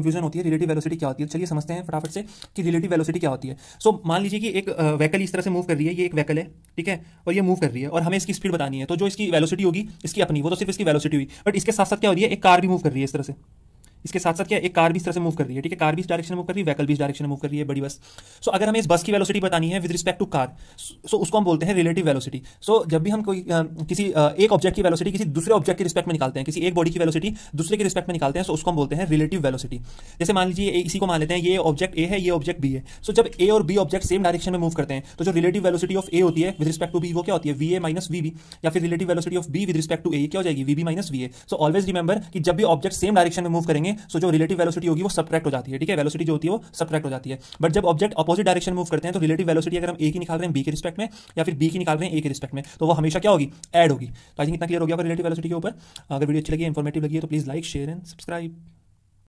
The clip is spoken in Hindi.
कंफ्यूजन होती है रिलेटिव वेलोसिटी क्या होती है चलिए समझते हैं फटाफट से कि रिलेटिव वेलोसिटी क्या होती है सो so, मान लीजिए कि एक वैकल इस तरह से मूव कर रही है ये एक वैकल है ठीक है और ये मूव कर रही है और हमें इसकी स्पीड बतानी है तो जो इसकी वेलोसिटी होगी इसकी अपनी वो तो सिर्फ इसकी वेलोसिटी हुई बट इसके साथ साथ क्या हो रही है एक कार भी मूव कर रही है इस तरह से इसके साथ साथ क्या एक कार भी इस तरह से मूव कर रही है ठीक है कार भी इस डायरेक्शन में मूव कर रही है वैकल भी इस डायरेक्शन में मूव कर रही है बड़ी बस सो so, अगर हमें इस बस की वेलोसिटी बतानी है with respect to car so उसको हम बोलते हैं रिलेटिव वेलोसिटी सो जब भी हम कोई किसी एक ऑब्जेक्ट की वेलोसिटी किसी दूसरे ऑब्जेक्ट के रिस्पेक्ट में निकालते हैं किसी एक बॉडी की वेलोसिटी दूसरे के रिस्पेक्ट में निकालते हैं सो so उसको हम बोलते हैं रिलेटिव वेलोसिटी जैसे मान लीजिए इसी को मान लेते हैं ये ऑब्जेक्ट ए है ये ऑब्जेक्ट बी है सो so, जब ए और बी ऑब्जेक्ट सेम डायरेक्शन में मूव करते हैं तो जो रिलेटिव वेलोसिटी ऑफ ए होती है विद रिस्पेक्ट टू बी वो क्या होती है V A minus V B या फिर relative velocity of B with respect to A क्या हो जाएगी V B minus V A so always remember कि जब भी ऑब्जेक्ट सेम डायरेक्शन में मूव करेंगे सो जो रिलेटिव वेलोसिटी होगी वो सब्ट्रैक्ट हो जाती है ठीक है वेलोसिटी जो होती है वो सब्ट्रैक्ट हो जाती है बट जब ऑब्जेक्ट अपोजिट डायरेक्शन मूव करते हैं तो रिलेटिव वेलोसिटी अगर हम ए की निकाल रहे हैं बी के रिस्पेक्ट में या फिर बी की निकाल रहे हैं ए के रिस्पेक्ट में तो वो हमेशा क्या होगी एड होगी तो आई थिंक इतना क्लियर हो गया रिलेटिव वेलोसिटी के ऊपर अगर वीडियो अच्छी लगी इन्फॉर्मेटिव लगी है तो please like share and subscribe